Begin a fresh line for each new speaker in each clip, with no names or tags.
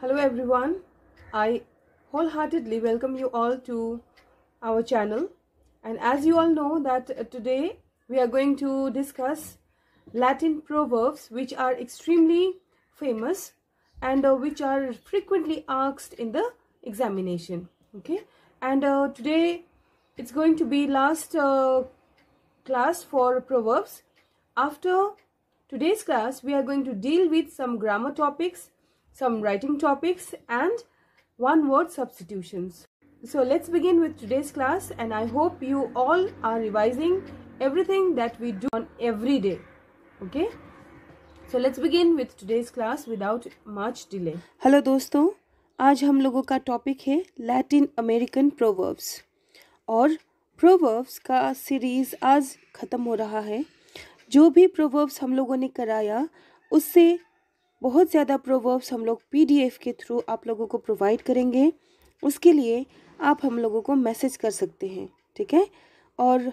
hello everyone i wholeheartedly welcome you all to our channel and as you all know that today we are going to discuss latin proverbs which are extremely famous and uh, which are frequently asked in the examination okay and uh, today it's going to be last uh, class for proverbs after today's class we are going to deal with some grammar topics some writing topics and one word substitutions. So let's begin with today's class and I hope you all are revising everything that we do on every day. Okay? So let's begin with today's class without much delay. Hello dosto aaj hum logo ka topic hai latin american proverbs aur proverbs ka series aaj khatam ho raha hai जो भी proverbs हम लोगों ने कराया उससे बहुत ज़्यादा proverbs हम लोग पीडीएफ के थ्रू आप लोगों को प्रोवाइड करेंगे उसके लिए आप हम लोगों को मैसेज कर सकते हैं ठीक है और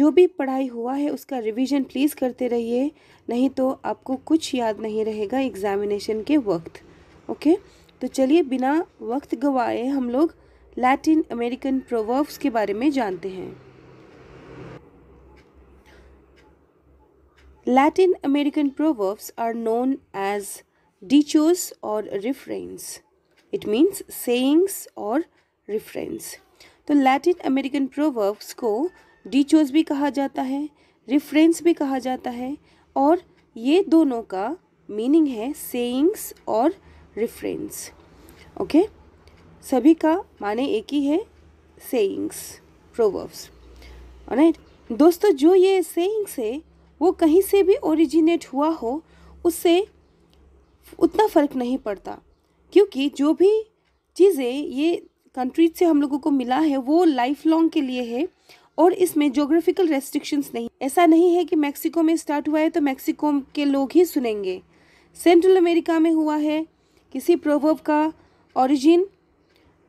जो भी पढ़ाई हुआ है उसका रिवीजन प्लीज़ करते रहिए नहीं तो आपको कुछ याद नहीं रहेगा एग्ज़ामिनेशन के वक्त ओके तो चलिए बिना वक्त गवाए हम लोग लैटिन अमेरिकन प्रोवर्ब्स के बारे में जानते हैं Latin American proverbs are known as dichos और रिफ्रेंस इट मीन्स सेंग्स और रिफ्रेंस तो लैटिन अमेरिकन प्रोवर्ब्स को डीचोज भी कहा जाता है रिफ्रेंस भी कहा जाता है और ये दोनों का मीनिंग है सेंग्स और रिफ्रेंस ओके सभी का माने एक ही है सेंग्स प्रोवर्ब्स राइट दोस्तों जो ये सेंग्स है वो कहीं से भी ओरिजिनेट हुआ हो उससे उतना फ़र्क नहीं पड़ता क्योंकि जो भी चीज़ें ये कंट्रीज से हम लोगों को मिला है वो लाइफ लॉन्ग के लिए है और इसमें जोग्राफिकल रेस्ट्रिक्शंस नहीं ऐसा नहीं है कि मैक्सिको में स्टार्ट हुआ है तो मैक्सिको के लोग ही सुनेंगे सेंट्रल अमेरिका में हुआ है किसी प्रोवर्ब का ओरिजिन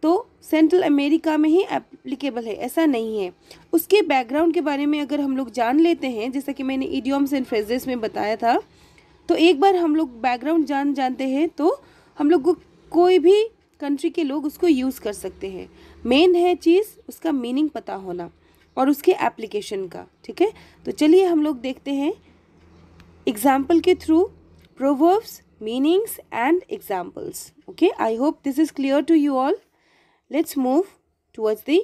तो सेंट्रल अमेरिका में ही एप्लीकेबल है ऐसा नहीं है उसके बैकग्राउंड के बारे में अगर हम लोग जान लेते हैं जैसा कि मैंने इडियम्स एंड फ्रेजेस में बताया था तो एक बार हम लोग बैकग्राउंड जान जानते हैं तो हम लोग को कोई भी कंट्री के लोग उसको यूज़ कर सकते हैं मेन है चीज़ उसका मीनिंग पता होना और उसके एप्लीकेशन का ठीक है तो चलिए हम लोग देखते हैं एग्जाम्पल के through proverbs meanings and examples okay I hope this is clear to you all let's move towards the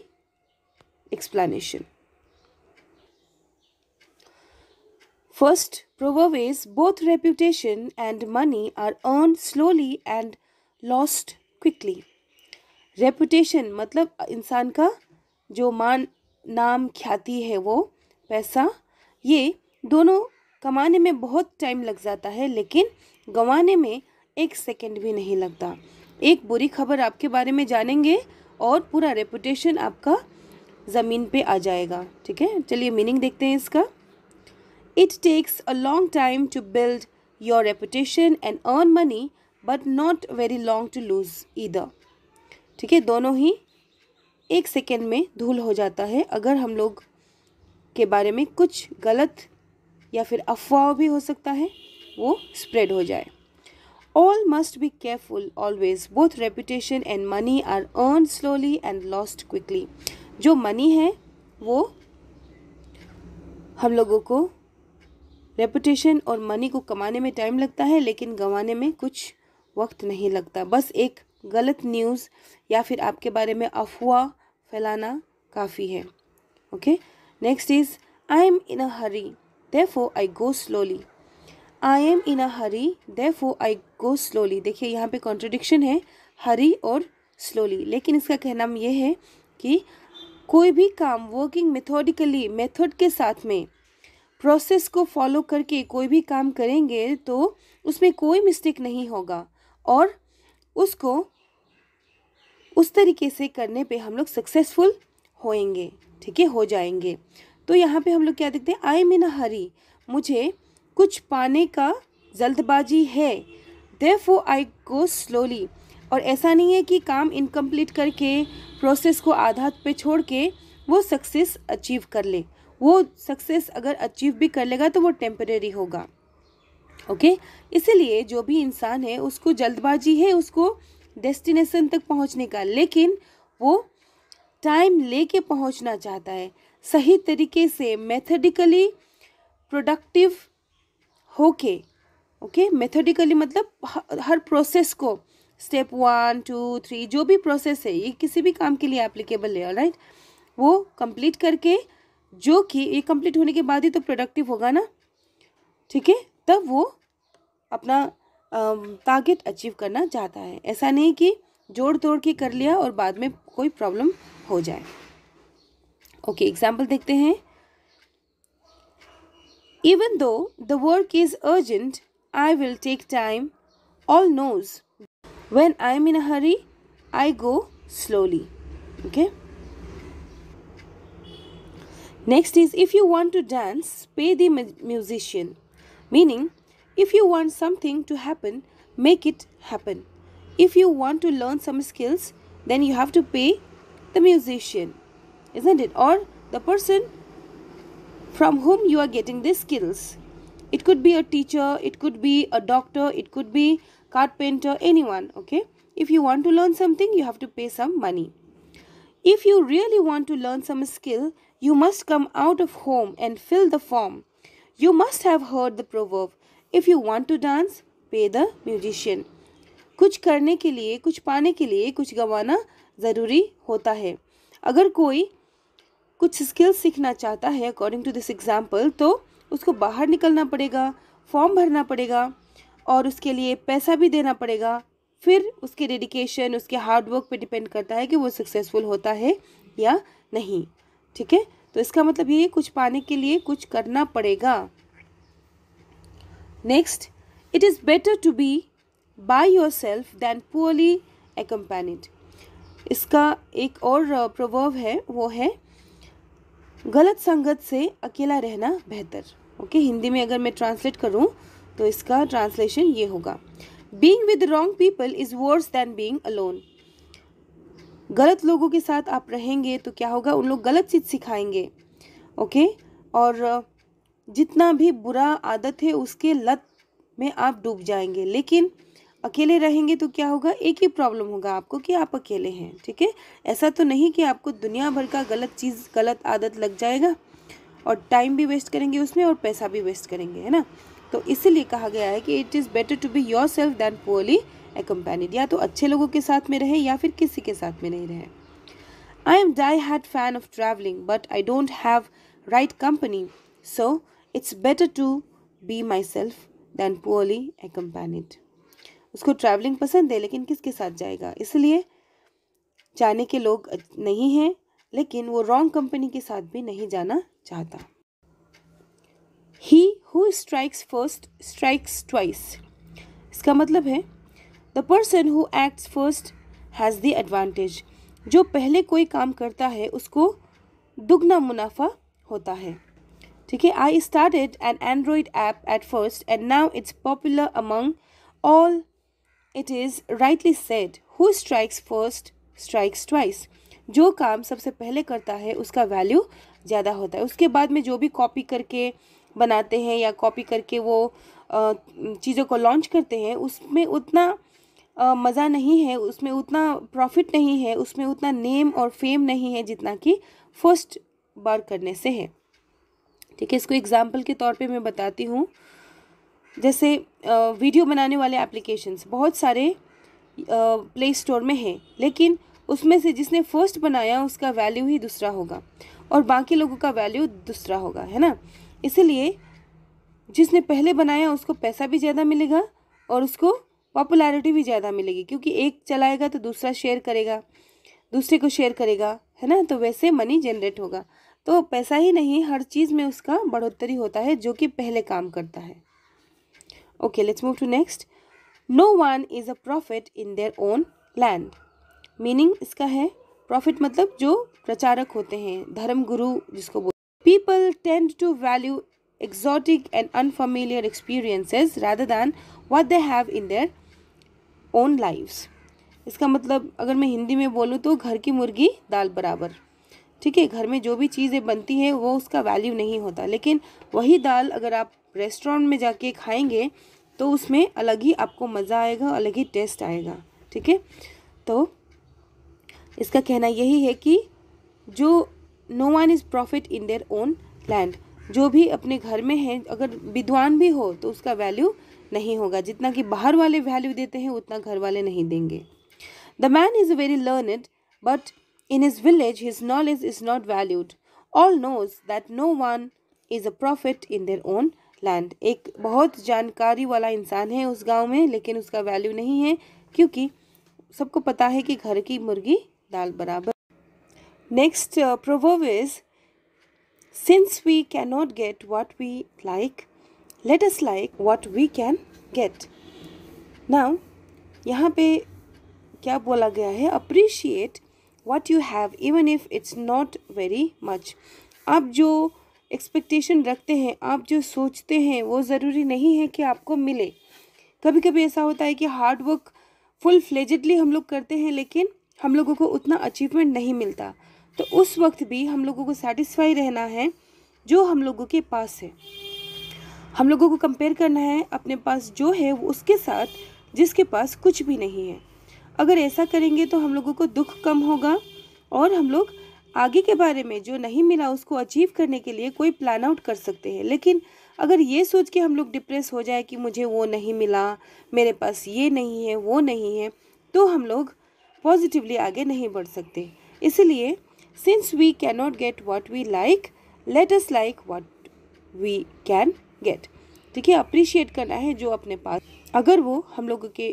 explanation. First proverb is both reputation and money are earned slowly and lost quickly. Reputation मतलब इंसान का जो मान नाम ख्याति है वो पैसा ये दोनों कमाने में बहुत टाइम लग जाता है लेकिन गंवाने में एक सेकंड भी नहीं लगता एक बुरी खबर आपके बारे में जानेंगे और पूरा रेपुटेशन आपका ज़मीन पे आ जाएगा ठीक है चलिए मीनिंग देखते हैं इसका It takes a long time to build your reputation and earn money, but not very long to lose either. ठीक है दोनों ही एक सेकेंड में धूल हो जाता है अगर हम लोग के बारे में कुछ गलत या फिर अफवाह भी हो सकता है वो स्प्रेड हो जाए All must be careful always. Both reputation and money are earned slowly and lost quickly. जो मनी है वो हम लोगों को रेपुटेशन और मनी को कमाने में टाइम लगता है लेकिन गंवाने में कुछ वक्त नहीं लगता बस एक गलत न्यूज़ या फिर आपके बारे में अफवाह फैलाना काफ़ी है okay next is I am in a hurry देफो I go slowly I am in a hurry फो आई गो स्लोली देखिए यहाँ पे कॉन्ट्रोडिक्शन है हरी और स्लोली लेकिन इसका कहना ये है कि कोई भी काम वर्किंग मेथोडिकली मेथड के साथ में प्रोसेस को फॉलो करके कोई भी काम करेंगे तो उसमें कोई मिस्टेक नहीं होगा और उसको उस तरीके से करने पे हम लोग सक्सेसफुल होएंगे ठीक है हो जाएंगे तो यहाँ पे हम लोग क्या देखते हैं आई मीन हरी मुझे कुछ पाने का जल्दबाजी है दे फो आई गो स्लोली और ऐसा नहीं है कि काम इनकम्प्लीट करके प्रोसेस को आधा पे छोड़ के वो सक्सेस अचीव कर ले वो सक्सेस अगर अचीव भी कर लेगा तो वो टेम्परेरी होगा ओके okay? इसलिए जो भी इंसान है उसको जल्दबाजी है उसको डेस्टिनेशन तक पहुंचने का लेकिन वो टाइम लेके पहुंचना चाहता है सही तरीके से मेथडिकली प्रोडक्टिव होके ओके मेथडिकली मतलब हर प्रोसेस को स्टेप वन टू थ्री जो भी प्रोसेस है ये किसी भी काम के लिए एप्लीकेबल है राइट वो कंप्लीट करके जो कि ये कंप्लीट होने के बाद ही तो प्रोडक्टिव होगा ना ठीक है तब वो अपना टारगेट अचीव करना चाहता है ऐसा नहीं कि जोड़ तोड़ के कर लिया और बाद में कोई प्रॉब्लम हो जाए ओके okay, एग्जाम्पल देखते हैं even though the work is urgent I will take time all knows when I am in hurry I go slowly okay Next is if you want to dance, pay the musician. Meaning, if you want something to happen, make it happen. If you want to learn some skills, then you have to pay the musician, isn't it? Or the person from whom you are getting these skills. It could be a teacher, it could be a doctor, it could be carpenter, anyone, okay? If you want to learn something, you have to pay some money. If you really want to learn some skill, You must come out of home and fill the form. You must have heard the proverb. If you want to dance, pay the musician. कुछ करने के लिए कुछ पाने के लिए कुछ गंवाना ज़रूरी होता है अगर कोई कुछ स्किल्स सीखना चाहता है अकॉर्डिंग टू दिस एग्ज़ाम्पल तो उसको बाहर निकलना पड़ेगा फॉर्म भरना पड़ेगा और उसके लिए पैसा भी देना पड़ेगा फिर उसके डेडिकेशन उसके हार्डवर्क पे डिपेंड करता है कि वो सक्सेसफुल होता है या नहीं ठीक है तो इसका मतलब ये कुछ पाने के लिए कुछ करना पड़ेगा next it is better to be by yourself than poorly accompanied इसका एक और प्रवर्व है वो है गलत संगत से अकेला रहना बेहतर ओके okay? हिंदी में अगर मैं ट्रांसलेट करूँ तो इसका ट्रांसलेशन ये होगा being with wrong people is worse than being alone गलत लोगों के साथ आप रहेंगे तो क्या होगा उन लोग गलत चीज़ सिखाएंगे ओके और जितना भी बुरा आदत है उसके लत में आप डूब जाएंगे लेकिन अकेले रहेंगे तो क्या होगा एक ही प्रॉब्लम होगा आपको कि आप अकेले हैं ठीक है ऐसा तो नहीं कि आपको दुनिया भर का गलत चीज़ गलत आदत लग जाएगा और टाइम भी वेस्ट करेंगे उसमें और पैसा भी वेस्ट करेंगे है ना तो इसीलिए कहा गया है कि it is better to be yourself than poorly accompanied या तो अच्छे लोगों के साथ में रहे या फिर किसी के साथ में नहीं रहे I am die hard fan of travelling but I don't have right company so it's better to be myself than poorly accompanied उसको ट्रैवलिंग पसंद है लेकिन किसके साथ जाएगा इसलिए जाने के लोग नहीं हैं लेकिन वो रॉन्ग कंपनी के साथ भी नहीं जाना चाहता he who strikes first strikes twice इसका मतलब है the person who acts first has the advantage जो पहले कोई काम करता है उसको दुगना मुनाफा होता है ठीक है I started an Android app at first and now it's popular among all it is rightly said who strikes first strikes twice जो काम सबसे पहले करता है उसका वैल्यू ज़्यादा होता है उसके बाद में जो भी कॉपी करके बनाते हैं या कॉपी करके वो चीज़ों को लॉन्च करते हैं उसमें उतना मज़ा नहीं है उसमें उतना प्रॉफिट नहीं है उसमें उतना नेम और फेम नहीं है जितना कि फर्स्ट बार करने से है ठीक है इसको एग्ज़ाम्पल के तौर पे मैं बताती हूँ जैसे वीडियो बनाने वाले एप्लीकेशंस बहुत सारे प्ले स्टोर में हैं लेकिन उसमें से जिसने फर्स्ट बनाया उसका वैल्यू ही दूसरा होगा और बाकी लोगों का वैल्यू दूसरा होगा है ना इसीलिए जिसने पहले बनाया उसको पैसा भी ज़्यादा मिलेगा और उसको पॉपुलैरिटी भी ज़्यादा मिलेगी क्योंकि एक चलाएगा तो दूसरा शेयर करेगा दूसरे को शेयर करेगा है ना तो वैसे मनी जनरेट होगा तो पैसा ही नहीं हर चीज़ में उसका बढ़ोतरी होता है जो कि पहले काम करता है okay let's move to next no one is a prophet in their own land meaning इसका है प्रॉफिट मतलब जो प्रचारक होते हैं धर्म गुरु जिसको बोलते people tend to value exotic and unfamiliar experiences rather than what they have in their own lives इसका मतलब अगर मैं हिंदी में बोलूँ तो घर की मुर्गी दाल बराबर ठीक है घर में जो भी चीज़ें बनती हैं वो उसका वैल्यू नहीं होता लेकिन वही दाल अगर आप रेस्टोरेंट में जाके खाएंगे तो उसमें अलग ही आपको मज़ा आएगा अलग ही टेस्ट आएगा ठीक है तो इसका कहना यही है कि जो no one is prophet in their own land जो भी अपने घर में है अगर विद्वान भी हो तो उसका वैल्यू नहीं होगा जितना कि बाहर वाले वैल्यू देते हैं उतना घर वाले नहीं देंगे the man is very learned but in his village his knowledge is not valued all knows that no one is a prophet in their own land एक बहुत जानकारी वाला इंसान है उस गांव में लेकिन उसका वैल्यू नहीं है क्योंकि सबको पता है कि घर की मुर्गी दाल बराबर next proverb is Since we cannot get what we like, let us like what we can get. Now, यहाँ पे क्या बोला गया है appreciate what you have even if it's not very much आप जो एक्सपेक्टेशन रखते हैं आप जो सोचते हैं वो ज़रूरी नहीं है कि आपको मिले कभी कभी ऐसा होता है कि हार्ड वर्क फुल फ्लेजडली हम लोग करते हैं लेकिन हम लोगों को उतना अचीवमेंट नहीं मिलता तो उस वक्त भी हम लोगों को सेटिस्फाई रहना है जो हम लोगों के पास है हम लोगों को कंपेयर करना है अपने पास जो है वो उसके साथ जिसके पास कुछ भी नहीं है अगर ऐसा करेंगे तो हम लोगों को दुख कम होगा और हम लोग आगे के बारे में जो नहीं मिला उसको अचीव करने के लिए कोई प्लान आउट कर सकते हैं लेकिन अगर ये सोच के हम लोग डिप्रेस हो जाए कि मुझे वो नहीं मिला मेरे पास ये नहीं है वो नहीं है तो हम लोग पॉजिटिवली आगे नहीं बढ़ सकते इसलिए Since we cannot get what we like, let us like what we can get. ठीक है अप्रिशिएट करना है जो अपने पास अगर वो हम लोगों के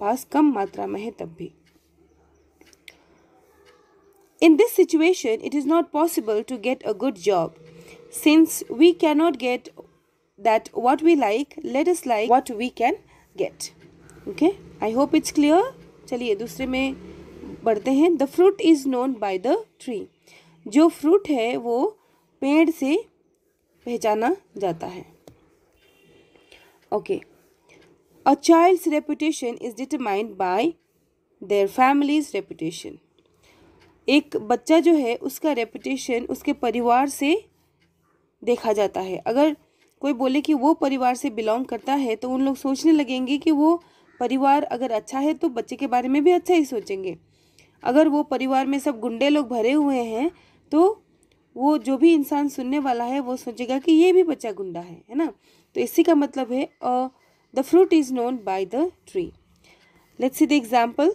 पास कम मात्रा में है तब भी In this situation, it is not possible to get a good job. Since we cannot get that what we like, let us like what we can get. Okay? I hope it's clear. चलिए दूसरे में बढ़ते हैं the fruit is known by the tree जो fruit है वो पेड़ से पहचाना जाता है okay a child's reputation is determined by their family's reputation एक बच्चा जो है उसका रेपुटेशन उसके परिवार से देखा जाता है अगर कोई बोले कि वो परिवार से बिलोंग करता है तो उन लोग सोचने लगेंगे कि वो परिवार अगर अच्छा है तो बच्चे के बारे में भी अच्छा ही सोचेंगे अगर वो परिवार में सब गुंडे लोग भरे हुए हैं तो वो जो भी इंसान सुनने वाला है वो सोचेगा कि ये भी बच्चा गुंडा है है ना तो इसी का मतलब है the fruit is known by the tree let's see the example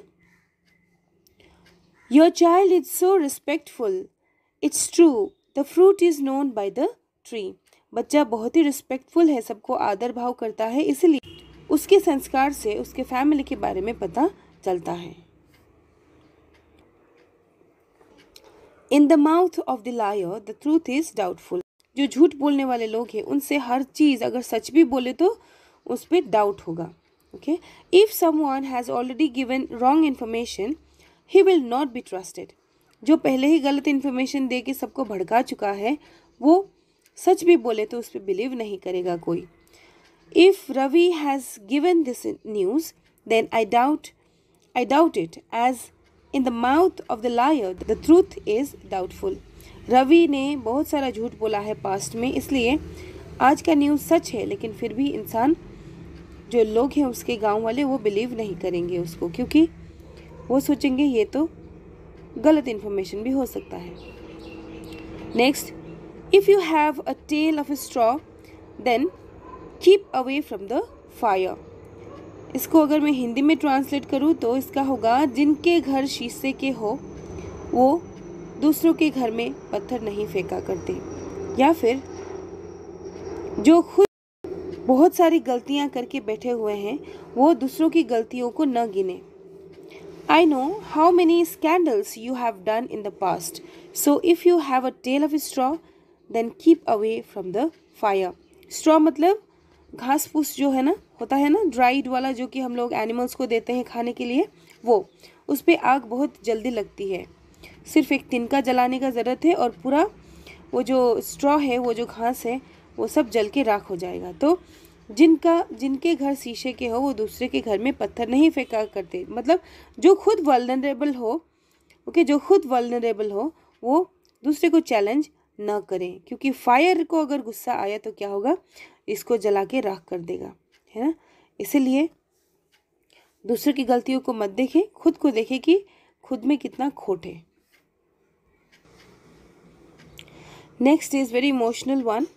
your child is so respectful it's true the fruit is known by the tree बच्चा बहुत ही रिस्पेक्टफुल है सबको आदर भाव करता है इसलिए उसके संस्कार से उसके फैमिली के बारे में पता चलता है in the mouth of the liar the truth is doubtful जो झूठ बोलने वाले लोग हैं उनसे हर चीज़ अगर सच भी बोले तो उस पर डाउट होगा okay if someone has already given wrong information he will not be trusted जो पहले ही गलत इन्फॉर्मेशन दे के सबको भड़का चुका है वो सच भी बोले तो उस पर बिलीव नहीं करेगा कोई if Ravi has given this news then I doubt I doubt it as in the mouth of the liar the truth is doubtful Ravi ने बहुत सारा झूठ बोला है पास्ट में इसलिए आज का न्यूज़ सच है लेकिन फिर भी इंसान जो लोग हैं उसके गांव वाले वो बिलीव नहीं करेंगे उसको क्योंकि वो सोचेंगे ये तो गलत इन्फॉर्मेशन भी हो सकता है next if you have a tail of a straw then keep away from the fire इसको अगर मैं हिंदी में ट्रांसलेट करूँ तो इसका होगा जिनके घर शीशे के हो वो दूसरों के घर में पत्थर नहीं फेंका करते या फिर जो खुद बहुत सारी गलतियां करके बैठे हुए हैं वो दूसरों की गलतियों को न गिने I know how many scandals you have done in the past so if you have a tail of straw then keep away from the fire straw मतलब घास फूस जो है ना होता है ना ड्राइड वाला जो कि हम लोग एनिमल्स को देते हैं खाने के लिए वो उस पर आग बहुत जल्दी लगती है सिर्फ एक तिनका जलाने का ज़रूरत है और पूरा वो जो स्ट्रॉ है वो जो घास है वो सब जल के राख हो जाएगा तो जिनका जिनके घर शीशे के हो वो दूसरे के घर में पत्थर नहीं फेंका करते मतलब जो खुद वल्नरेबल हो ओके जो खुद वल्नरेबल हो वो दूसरे को चैलेंज ना करें क्योंकि फायर को अगर गुस्सा आया तो क्या होगा इसको जला के राख कर देगा है ना इसीलिए दूसरे की गलतियों को मत देखें खुद को देखें कि खुद में कितना खोट है next is very emotional one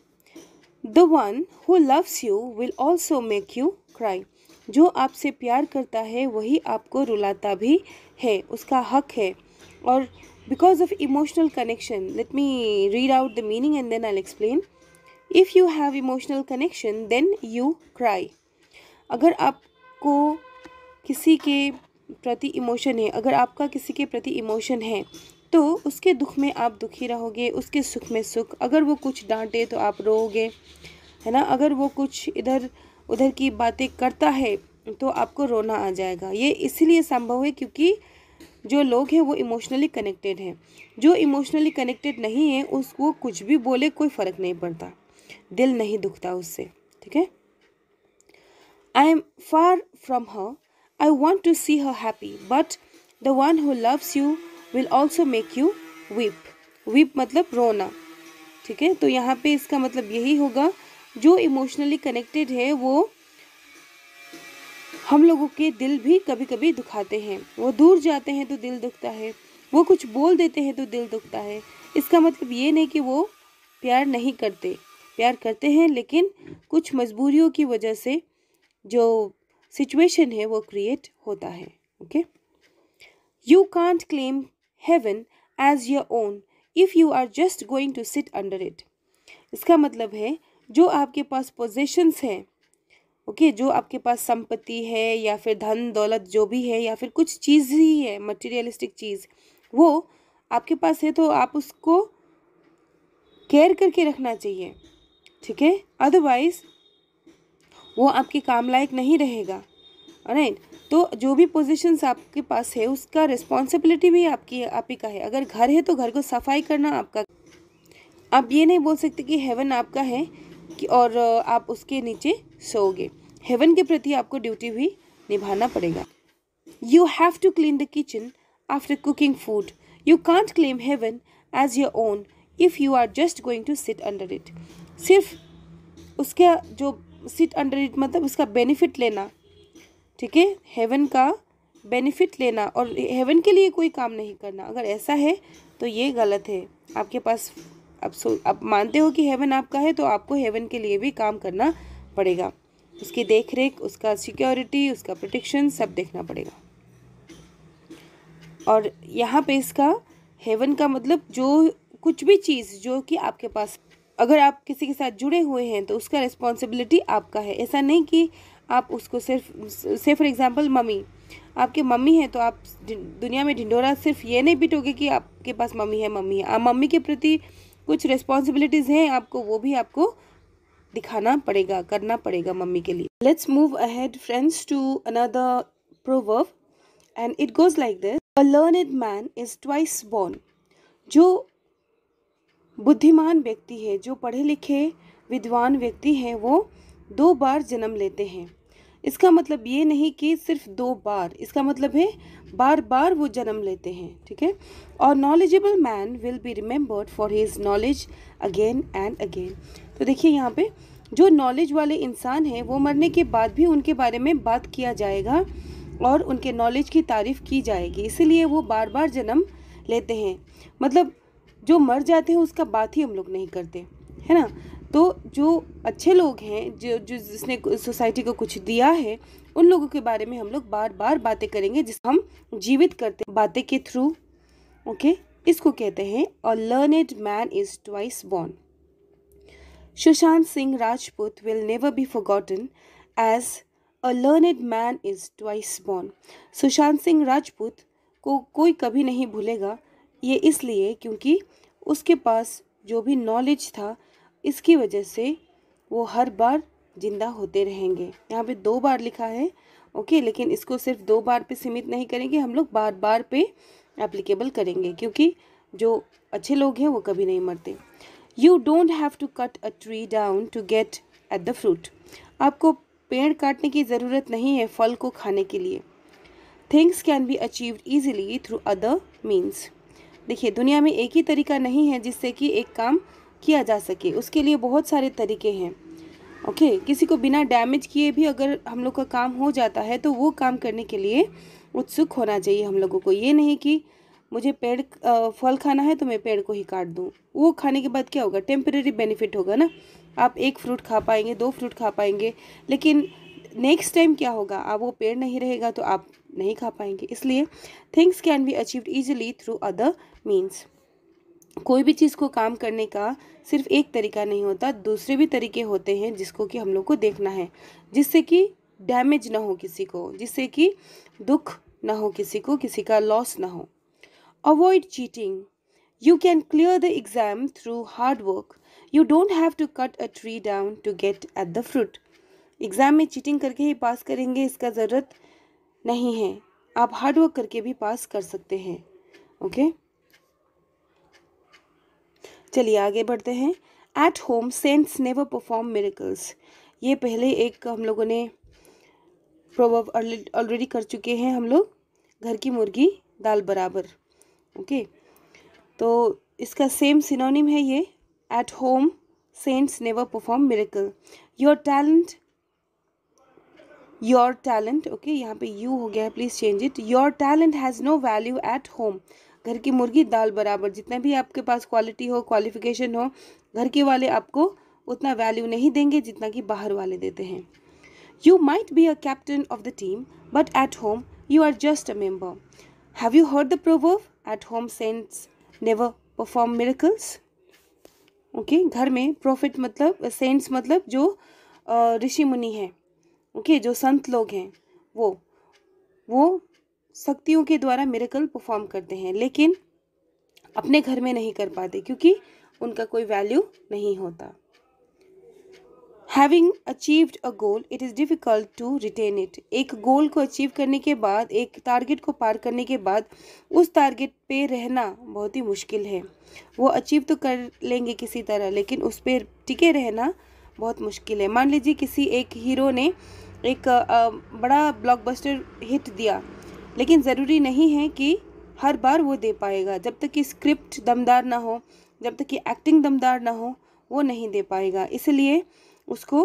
the one who loves you will also make you cry जो आपसे प्यार करता है वही आपको रुलाता भी है उसका हक है और because of emotional connection let me read out the meaning and then I explain if you have emotional connection then you cry अगर आपको किसी के प्रति इमोशन है अगर आपका किसी के प्रति इमोशन है तो उसके दुख में आप दुखी रहोगे उसके सुख में सुख अगर वो कुछ डांटे तो आप रोओगे है ना अगर वो कुछ इधर उधर की बातें करता है तो आपको रोना आ जाएगा ये इसलिए संभव है क्योंकि जो लोग हैं वो इमोशनली कनेक्टेड हैं जो इमोशनली कनेक्टेड नहीं है उसको कुछ भी बोले कोई फ़र्क नहीं पड़ता दिल नहीं दुखता उससे ठीक है I am far from her I want to see her happy but the one who loves you will also make you weep weep मतलब रोना ठीक है तो यहाँ पे इसका मतलब यही होगा जो इमोशनली कनेक्टेड है वो हम लोगों के दिल भी कभी कभी दुखाते हैं वो दूर जाते हैं तो दिल दुखता है वो कुछ बोल देते हैं तो दिल दुखता है इसका मतलब ये नहीं कि वो प्यार नहीं करते प्यार करते हैं लेकिन कुछ मजबूरियों की वजह से जो सिचुएशन है वो क्रिएट होता है okay you can't claim heaven as your own if you are just going to sit under it इसका मतलब है जो आपके पास पोजेशंस हैं ओके जो आपके पास संपत्ति है या फिर धन दौलत जो भी है या फिर कुछ चीज़ ही है मटेरियलिस्टिक चीज़ वो आपके पास है तो आप उसको केयर करके रखना चाहिए ठीक है अदरवाइज वो आपके काम लायक नहीं रहेगा राइट तो जो भी पोजीशंस आपके पास है उसका रिस्पॉन्सिबिलिटी भी आपकी आप ही का है अगर घर है तो घर को सफाई करना आपका आप ये नहीं बोल सकते कि हेवन आपका है कि और आप उसके नीचे सोओगे हेवन के प्रति आपको ड्यूटी भी निभाना पड़ेगा you have to clean the kitchen after cooking food you can't claim heaven as your own if you are just going to sit under it सिर्फ उसका जो सिट अंडर इट मतलब उसका बेनिफिट लेना ठीक है हेवन का बेनिफिट लेना और हेवन के लिए कोई काम नहीं करना अगर ऐसा है तो ये गलत है आपके पास आप सो आप मानते हो कि हेवन आपका है तो आपको हेवन के लिए भी काम करना पड़ेगा उसकी देख रेख उसका सिक्योरिटी उसका प्रोटेक्शन सब देखना पड़ेगा और यहाँ पे इसका हेवन का मतलब जो कुछ भी चीज़ जो कि आपके पास अगर आप किसी के साथ जुड़े हुए हैं तो उसका रिस्पॉन्सिबिलिटी आपका है ऐसा नहीं कि आप उसको सिर्फ से फॉर एग्ज़ाम्पल मम्मी आपके मम्मी है तो आप दुनिया में ढिंडोरा सिर्फ ये नहीं पिटोगे कि आपके पास मम्मी है मम्मी है आप मम्मी के प्रति कुछ रिस्पॉन्सिबिलिटीज़ हैं आपको वो भी आपको दिखाना पड़ेगा करना पड़ेगा मम्मी के लिए let's move ahead friends to another proverb and it goes like this a learn man is twice born जो बुद्धिमान व्यक्ति है जो पढ़े लिखे विद्वान व्यक्ति हैं वो दो बार जन्म लेते हैं इसका मतलब ये नहीं कि सिर्फ दो बार इसका मतलब है बार बार वो जन्म लेते हैं ठीक है और knowledgeable man will be remembered for his knowledge again and again तो देखिए यहाँ पे जो नॉलेज वाले इंसान हैं वो मरने के बाद भी उनके बारे में बात किया जाएगा और उनके नॉलेज की तारीफ़ की जाएगी इसीलिए वो बार बार जन्म लेते हैं मतलब जो मर जाते हैं उसका बात ही हम लोग नहीं करते है ना तो जो अच्छे लोग हैं जो जो जिसने सोसाइटी को कुछ दिया है उन लोगों के बारे में हम लोग बार बार बातें करेंगे जिस हम जीवित करते बातें के थ्रू ओके इसको कहते हैं a learned man is twice born Sushant Singh Rajput will never be forgotten as a learned man is twice born Sushant Singh Rajput को कोई कभी नहीं भूलेगा ये इसलिए क्योंकि उसके पास जो भी नॉलेज था इसकी वजह से वो हर बार जिंदा होते रहेंगे यहाँ पे दो बार लिखा है ओके लेकिन इसको सिर्फ दो बार पे सीमित नहीं करेंगे हम लोग बार बार पे एप्लीकेबल करेंगे क्योंकि जो अच्छे लोग हैं वो कभी नहीं मरते you don't have to cut a tree down to get at the fruit आपको पेड़ काटने की ज़रूरत नहीं है फल को खाने के लिए things can be achieved easily through other means देखिए दुनिया में एक ही तरीका नहीं है जिससे कि एक काम किया जा सके उसके लिए बहुत सारे तरीके हैं ओके okay, किसी को बिना डैमेज किए भी अगर हम लोग का काम हो जाता है तो वो काम करने के लिए उत्सुक होना चाहिए हम लोगों को ये नहीं कि मुझे पेड़ फल खाना है तो मैं पेड़ को ही काट दूँ वो खाने के बाद क्या होगा टेम्परेरी बेनिफिट होगा ना आप एक फ्रूट खा पाएंगे दो फ्रूट खा पाएंगे लेकिन नेक्स्ट टाइम क्या होगा आप वो पेड़ नहीं रहेगा तो आप नहीं खा पाएंगे इसलिए things can be achieve easily through other means कोई भी चीज़ को काम करने का सिर्फ एक तरीका नहीं होता दूसरे भी तरीके होते हैं जिसको कि हम लोग को देखना है जिससे कि डैमेज ना हो किसी को जिससे कि दुख ना हो किसी को किसी का लॉस ना हो avoid cheating you can clear the exam through hard work you don't have to cut a tree down to get at the fruit exam में चीटिंग करके ही पास करेंगे इसका ज़रूरत नहीं है आप हार्ड वर्क करके भी पास कर सकते हैं ओके चलिए आगे बढ़ते हैं at home saints never perform miracles ये पहले एक हम लोगों ने प्रोवर्ब ऑलरेडी कर चुके हैं हम लोग घर की मुर्गी दाल बराबर ओके तो इसका सेम सिनोनिम है ये at home saints never perform miracle your talent your talent okay यहाँ पे यू हो गया है please change it your talent has no value at home घर की मुर्गी दाल बराबर जितना भी आपके पास क्वालिटी हो क्वालिफिकेशन हो घर के वाले आपको उतना वैल्यू नहीं देंगे जितना कि बाहर वाले देते हैं you might be a captain of the team but at home you are just a member have you heard the proverb at home saints never perform miracles okay घर में प्रॉफिट मतलब सेंट्स मतलब जो ऋषि मुनि है ओके जो संत लोग हैं वो वो शक्तियों के द्वारा मेरेकल परफॉर्म करते हैं लेकिन अपने घर में नहीं कर पाते क्योंकि उनका कोई वैल्यू नहीं होता having achieved a goal it is difficult to retain it एक गोल को अचीव करने के बाद एक टारगेट को पार करने के बाद उस टारगेट पे रहना बहुत ही मुश्किल है वो अचीव तो कर लेंगे किसी तरह लेकिन उस पर टिके रहना बहुत मुश्किल है मान लीजिए किसी एक हीरो ने एक बड़ा ब्लॉकबस्टर हिट दिया लेकिन ज़रूरी नहीं है कि हर बार वो दे पाएगा जब तक कि स्क्रिप्ट दमदार ना हो जब तक कि एक्टिंग दमदार ना हो वो नहीं दे पाएगा इसलिए उसको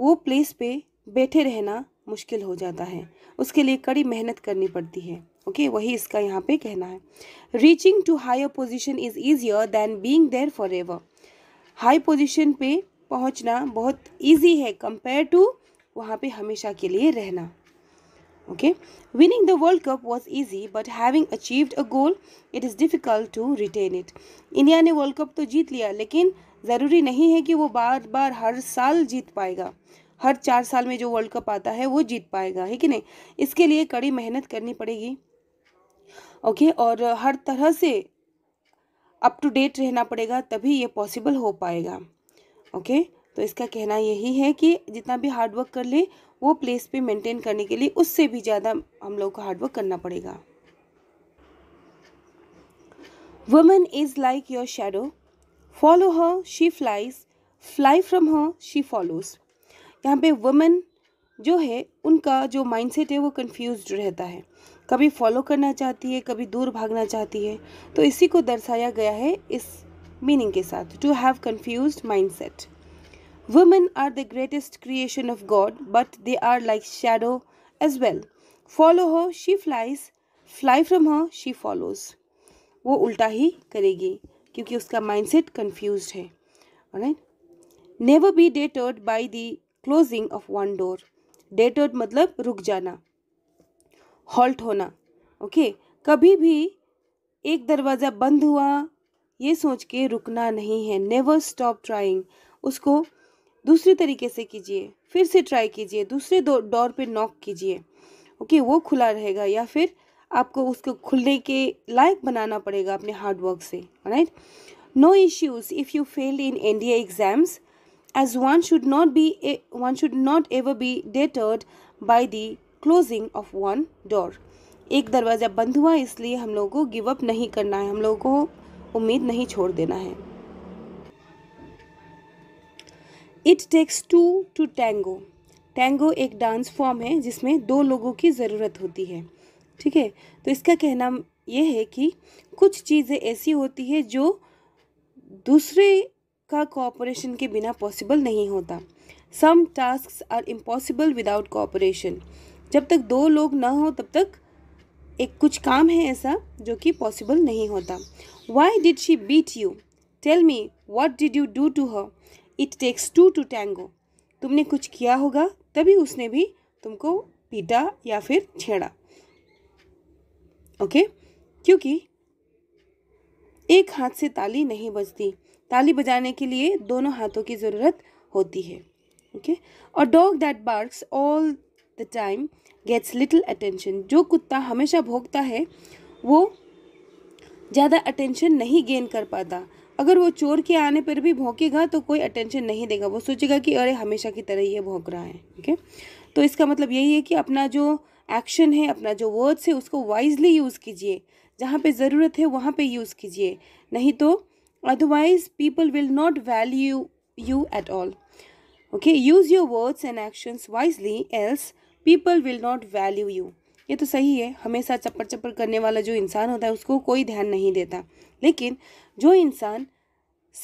वो प्लेस पे बैठे रहना मुश्किल हो जाता है उसके लिए कड़ी मेहनत करनी पड़ती है ओके okay, वही इसका यहाँ पे कहना है reaching to higher position is easier than being there forever high position पे पहुँचना बहुत ईजी है कंपेयर टू वहाँ पे हमेशा के लिए रहना okay winning the world cup was easy but having achieved a goal it is difficult to retain it India ने वर्ल्ड कप तो जीत लिया लेकिन ज़रूरी नहीं है कि वो बार बार हर साल जीत पाएगा हर चार साल में जो वर्ल्ड कप आता है वो जीत पाएगा है कि नहीं इसके लिए कड़ी मेहनत करनी पड़ेगी ओके okay? और हर तरह से अप टू डेट रहना पड़ेगा तभी ये पॉसिबल हो पाएगा ओके okay? तो इसका कहना यही है कि जितना भी हार्डवर्क कर लें वो प्लेस पे मेंटेन करने के लिए उससे भी ज़्यादा हम लोग को हार्डवर्क करना पड़ेगा women is like your shadow follow her she flies fly from her she follows यहाँ पे वुमेन जो है उनका जो माइंडसेट है वो कंफ्यूज रहता है कभी फॉलो करना चाहती है कभी दूर भागना चाहती है तो इसी को दर्शाया गया है इस मीनिंग के साथ to have mind set Women are the greatest creation of God, but they are like shadow as well. Follow her, she flies. Fly from her, she follows. वो उल्टा ही करेगी क्योंकि उसका माइंडसेट कंफ्यूज्ड है never be deterred by the closing of one door deterred मतलब रुक जाना halt होना ओके okay? कभी भी एक दरवाज़ा बंद हुआ ये सोच के रुकना नहीं है नेवर स्टॉप ट्राइंग उसको दूसरे तरीके से कीजिए फिर से ट्राई कीजिए दूसरे डोर पे नॉक कीजिए ओके वो खुला रहेगा या फिर आपको उसको खुलने के लायक बनाना पड़ेगा अपने हार्डवर्क से right no issues if you fail in N D A exams as one should not be one should not ever be deterred by the closing of one door एक दरवाज़ा बंद हुआ इसलिए हम लोगों को गिव अप नहीं करना है हम लोगों को उम्मीद नहीं छोड़ देना है it takes two to tango tango एक डांस फॉर्म है जिसमें दो लोगों की ज़रूरत होती है ठीक है तो इसका कहना यह है कि कुछ चीज़ें ऐसी होती है जो दूसरे का कोऑपरेशन के बिना पॉसिबल नहीं होता some task are impossible without cooperation जब तक दो लोग ना हो तब तक एक कुछ काम है ऐसा जो कि पॉसिबल नहीं होता why did she beat you tell me what did you do to her it takes two to tango तुमने कुछ किया होगा तभी उसने भी तुमको पीटा या फिर छेड़ा ओके okay? क्योंकि एक हाथ से ताली नहीं बजती ताली बजाने के लिए दोनों हाथों की ज़रूरत होती है ओके okay? और dog that barks all the time gets little attention जो कुत्ता हमेशा भोगता है वो ज़्यादा अटेंशन नहीं गेन कर पाता अगर वो चोर के आने पर भी भौंकेगा तो कोई अटेंशन नहीं देगा वो सोचेगा कि अरे हमेशा की तरह ये भौंक रहा है ठीक है तो इसका मतलब यही है कि अपना जो एक्शन है अपना जो वर्ड्स है उसको वाइजली यूज़ कीजिए जहाँ पे ज़रूरत है वहाँ पे यूज़ कीजिए नहीं तो otherwise people will not value you at all okay use your words and actions wisely else people will not value you ये तो सही है हमेशा चप्पड़ चप्पड़ करने वाला जो इंसान होता है उसको कोई ध्यान नहीं देता लेकिन जो इंसान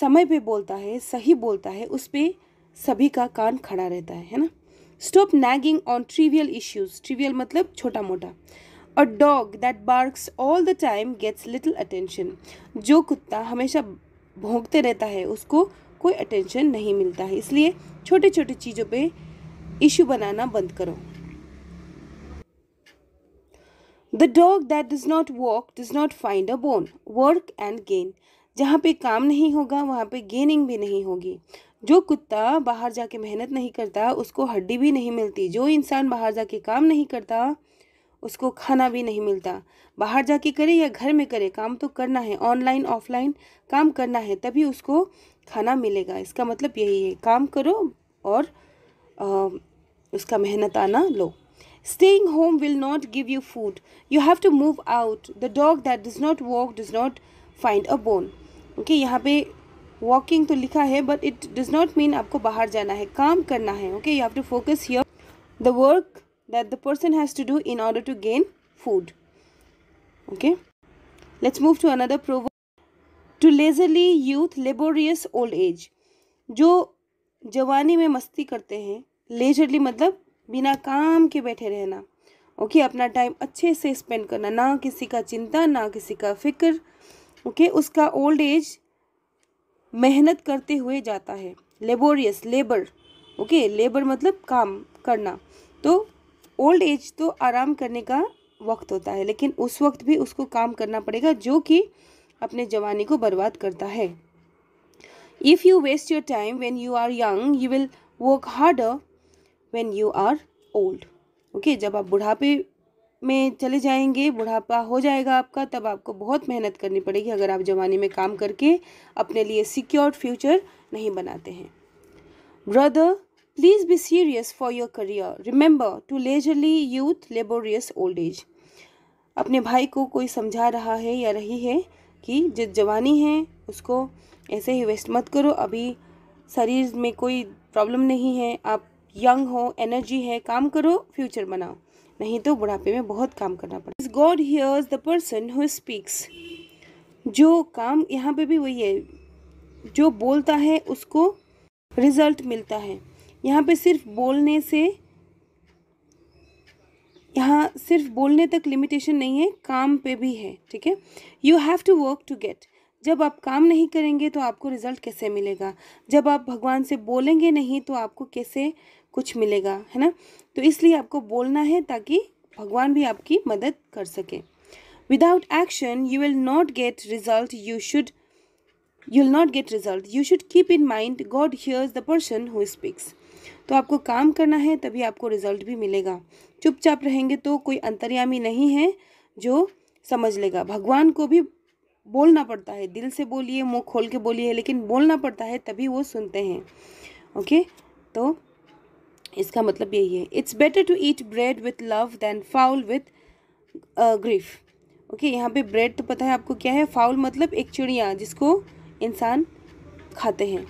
समय पे बोलता है सही बोलता है उस पर सभी का कान खड़ा रहता है है ना stop nagging on trivial issues trivial मतलब छोटा मोटा a dog that barks all the time gets little attention जो कुत्ता हमेशा भोंकते रहता है उसको कोई अटेंशन नहीं मिलता है इसलिए छोटे छोटे चीज़ों पे इशू बनाना बंद करो the dog that does not walk does not find a bone work and gain जहाँ पे काम नहीं होगा वहाँ पे गेनिंग भी नहीं होगी जो कुत्ता बाहर जाके मेहनत नहीं करता उसको हड्डी भी नहीं मिलती जो इंसान बाहर जाके काम नहीं करता उसको खाना भी नहीं मिलता बाहर जाके करे या घर में करे काम तो करना है ऑनलाइन ऑफलाइन काम करना है तभी उसको खाना मिलेगा इसका मतलब यही है काम करो और आ, उसका मेहनत आना लो staying home will not give you food you have to move out the dog that does not walk does not find a bone okay यहाँ पे वॉकिंग तो लिखा है but it does not mean आपको बाहर जाना है काम करना है okay you have to focus here the work that the person has to do in order to gain food okay let's move to another proverb to leisurely youth laborious old age जो जवानी में मस्ती करते हैं leisurely मतलब बिना काम के बैठे रहना ओके okay, अपना टाइम अच्छे से स्पेंड करना ना किसी का चिंता ना किसी का फिक्र ओके okay? उसका ओल्ड एज मेहनत करते हुए जाता है लेबोरियस लेबर ओके लेबर मतलब काम करना तो ओल्ड एज तो आराम करने का वक्त होता है लेकिन उस वक्त भी उसको काम करना पड़ेगा जो कि अपने जवानी को बर्बाद करता है if you waste your time when you are young you will work harder when you are old okay जब आप बुढ़ापे में चले जाएंगे बुढ़ापा हो जाएगा आपका तब आपको बहुत मेहनत करनी पड़ेगी अगर आप जवानी में काम करके अपने लिए सिक्योर्ड फ्यूचर नहीं बनाते हैं brother please be serious for your career remember to leisurely youth laborious old age अपने भाई को कोई समझा रहा है या रही है कि जो जवानी है उसको ऐसे ही वेस्ट मत करो अभी शरीर में कोई प्रॉब्लम नहीं है आप यंग हो एनर्जी है काम करो फ्यूचर बनाओ नहीं तो बुढ़ापे में बहुत काम करना पड़ेगा God hears the person who speaks जो काम यहाँ पे भी वही है जो बोलता है उसको रिजल्ट मिलता है यहाँ पे सिर्फ बोलने से यहाँ सिर्फ बोलने तक लिमिटेशन नहीं है काम पे भी है ठीक है you have to work to get जब आप काम नहीं करेंगे तो आपको रिजल्ट कैसे मिलेगा जब आप भगवान से बोलेंगे नहीं तो आपको कैसे कुछ मिलेगा है ना तो इसलिए आपको बोलना है ताकि भगवान भी आपकी मदद कर सके without action you will not get result you should you will not get result you should keep in mind God hears the person who speaks तो आपको काम करना है तभी आपको रिजल्ट भी मिलेगा चुपचाप रहेंगे तो कोई अंतर्यामी नहीं है जो समझ लेगा भगवान को भी बोलना पड़ता है दिल से बोलिए मुंह खोल के बोलिए लेकिन बोलना पड़ता है तभी वो सुनते हैं ओके तो इसका मतलब यही है it's better to eat bread with love than fowl with grief okay यहाँ पे ब्रेड तो पता है आपको क्या है फाउल मतलब एक चिड़िया जिसको इंसान खाते हैं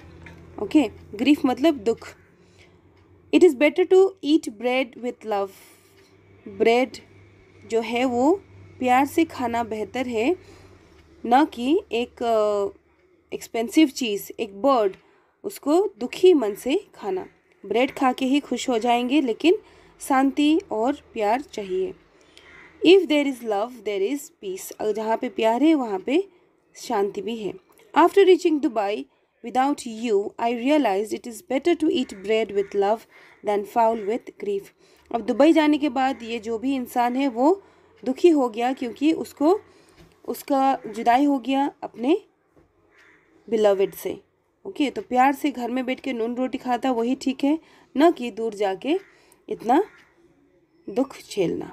ओके ग्रीफ मतलब दुख it is better to eat bread with love bread जो है वो प्यार से खाना बेहतर है ना कि एक एक्सपेंसिव uh, चीज़ एक बर्ड उसको दुखी मन से खाना ब्रेड खा के ही खुश हो जाएंगे लेकिन शांति और प्यार चाहिए if there is love there is peace अगर जहाँ पे प्यार है वहाँ पे शांति भी है after reaching Dubai without you I realise it is better to eat bread with love than fowl with grief अब दुबई जाने के बाद ये जो भी इंसान है वो दुखी हो गया क्योंकि उसको उसका जुदाई हो गया अपने बिलवड से ओके तो प्यार से घर में बैठ के नून रोटी खाता वही ठीक है न कि दूर जाके इतना दुख झेलना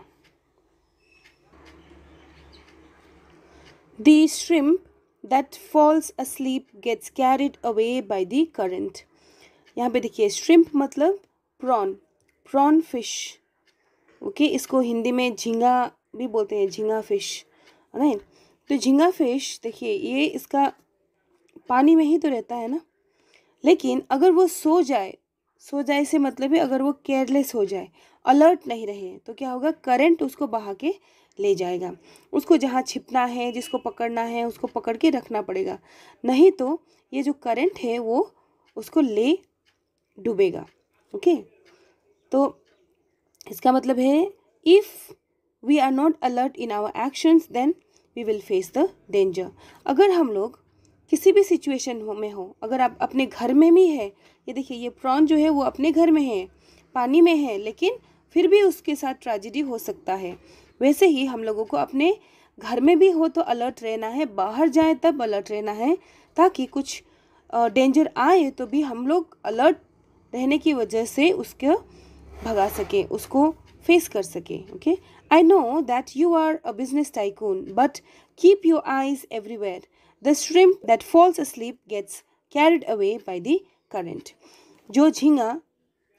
The shrimp that falls asleep gets carried away by the current. यहाँ पे देखिए श्रिम्प मतलब प्रॉन प्रॉन फिश ओके इसको हिंदी में झींगा भी बोलते हैं झींगा फिश है तो झींगा फिश देखिए ये इसका पानी में ही तो रहता है ना लेकिन अगर वो सो जाए सो जाए से मतलब है अगर वो केयरलेस हो जाए अलर्ट नहीं रहे तो क्या होगा करंट उसको बहा के ले जाएगा उसको जहाँ छिपना है जिसको पकड़ना है उसको पकड़ के रखना पड़ेगा नहीं तो ये जो करंट है वो उसको ले डूबेगा ओके तो इसका मतलब है if we are not alert in our actions then we will face the danger अगर हम लोग किसी भी सिचुएशन हो में हो अगर आप अपने घर में भी है ये देखिए ये प्रॉन जो है वो अपने घर में है पानी में है लेकिन फिर भी उसके साथ ट्रेजिडी हो सकता है वैसे ही हम लोगों को अपने घर में भी हो तो अलर्ट रहना है बाहर जाए तब अलर्ट रहना है ताकि कुछ डेंजर आए तो भी हम लोग अलर्ट रहने की वजह से उसको भगा सकें उसको फेस कर सकें okay I know that you are a business tycoon but keep your eyes everywhere The shrimp that falls asleep gets carried away by the current. जो झींगा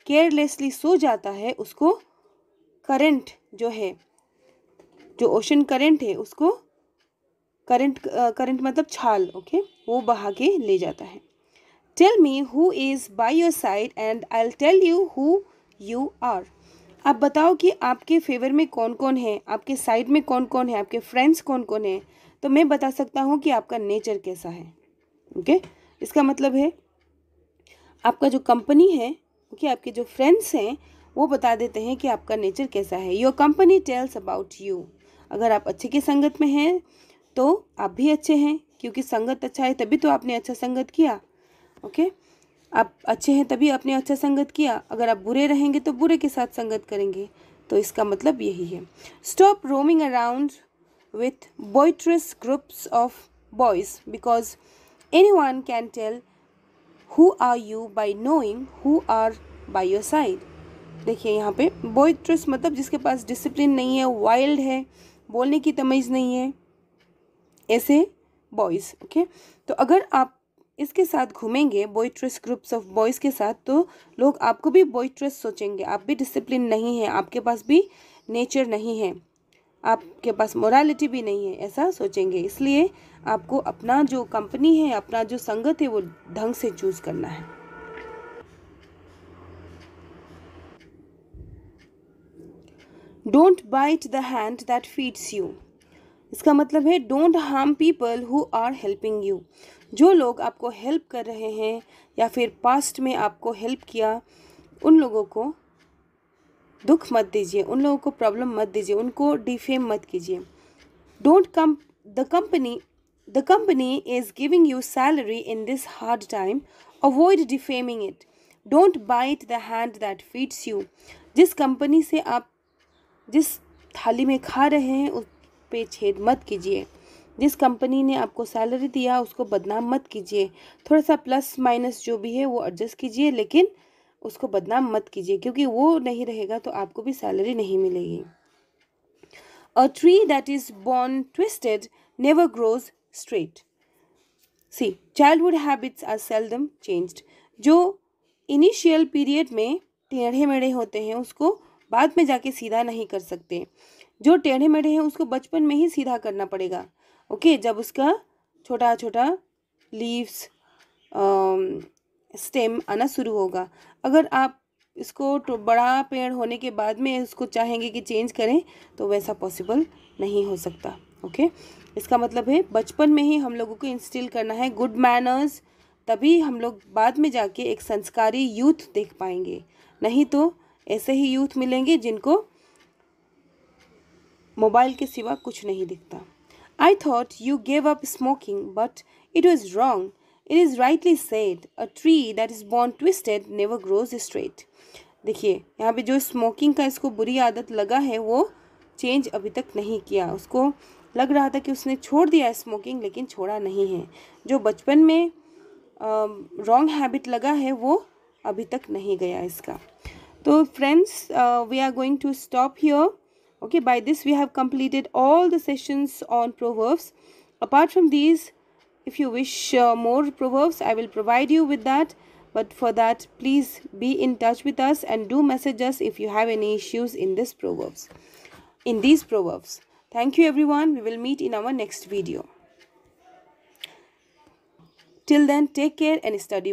केयरलेसली सो जाता है उसको current जो है जो ओशन current है उसको करंट करंट मतलब छाल ओके okay? वो बहा के ले जाता है tell me who is by your side and I tell you who you are. आप बताओ कि आपके फेवर में कौन कौन है आपके साइड में कौन कौन है आपके फ्रेंड्स कौन कौन है तो मैं बता सकता हूँ कि आपका नेचर कैसा है ओके okay? इसका मतलब है आपका जो कंपनी है ओके okay, आपके जो फ्रेंड्स हैं वो बता देते हैं कि आपका नेचर कैसा है your company tells about you अगर आप अच्छे की संगत में हैं तो आप भी अच्छे हैं क्योंकि संगत अच्छा है तभी तो आपने अच्छा संगत किया ओके okay? आप अच्छे हैं तभी आपने अच्छा संगत किया अगर आप बुरे रहेंगे तो बुरे के साथ संगत करेंगे तो इसका मतलब यही है stop roaming around with boisterous groups of boys because anyone can tell who are you by knowing who are by your side देखिए यहाँ पे बोइट्रस मतलब जिसके पास डिसिप्लिन नहीं है वाइल्ड है बोलने की तमीज़ नहीं है ऐसे बॉयज़ ओके okay? तो अगर आप इसके साथ घूमेंगे बॉयट्रस ग्रुप्स ऑफ बॉयज़ के साथ तो लोग आपको भी बॉयट्रस सोचेंगे आप भी डिसिप्लिन नहीं है आपके पास भी नेचर नहीं है आपके पास मोरालिटी भी नहीं है ऐसा सोचेंगे इसलिए आपको अपना जो कंपनी है अपना जो संगत है वो ढंग से चूज़ करना है don't bite the hand that feeds you इसका मतलब है don't harm people who are helping you जो लोग आपको हेल्प कर रहे हैं या फिर पास्ट में आपको हेल्प किया उन लोगों को दुख मत दीजिए उन लोगों को प्रॉब्लम मत दीजिए उनको डिफेम मत कीजिए don't come the company the company is giving you salary in this hard time avoid defaming it don't bite the hand that feeds you जिस कंपनी से आप जिस थाली में खा रहे हैं उस पर छेद मत कीजिए जिस कंपनी ने आपको सैलरी दिया उसको बदनाम मत कीजिए थोड़ा सा प्लस माइनस जो भी है वो एडजस्ट कीजिए लेकिन उसको बदनाम मत कीजिए क्योंकि वो नहीं रहेगा तो आपको भी सैलरी नहीं मिलेगी a tree that is born twisted never grows straight see childhood habits are seldom changed जो इनिशियल पीरियड में टेढ़े मेढ़े होते हैं उसको बाद में जाके सीधा नहीं कर सकते जो टेढ़े मेढ़े हैं उसको बचपन में ही सीधा करना पड़ेगा ओके okay, जब उसका छोटा छोटा लीव्स स्टेम आना शुरू होगा अगर आप इसको तो बड़ा पेड़ होने के बाद में इसको चाहेंगे कि चेंज करें तो वैसा पॉसिबल नहीं हो सकता ओके इसका मतलब है बचपन में ही हम लोगों को इंस्टिल करना है गुड मैनर्स तभी हम लोग बाद में जाके एक संस्कारी यूथ देख पाएंगे नहीं तो ऐसे ही यूथ मिलेंगे जिनको मोबाइल के सिवा कुछ नहीं दिखता I thought you gave up smoking but it was wrong it is rightly said a tree that is born twisted never grows straight देखिए यहाँ पे जो स्मोकिंग का इसको बुरी आदत लगा है वो चेंज अभी तक नहीं किया उसको लग रहा था कि उसने छोड़ दिया स्मोकिंग लेकिन छोड़ा नहीं है जो बचपन में रॉन्ग हैबिट लगा है वो अभी तक नहीं गया इसका तो friends we are going to stop here okay by this we have completed all the sessions on proverbs apart from these If you wish uh, more proverbs, I will provide you with that. But for that, please be in touch with us and do message us if you have any issues in this proverbs. In these proverbs. Thank you everyone. We will meet in our next video. Till then, take care and study.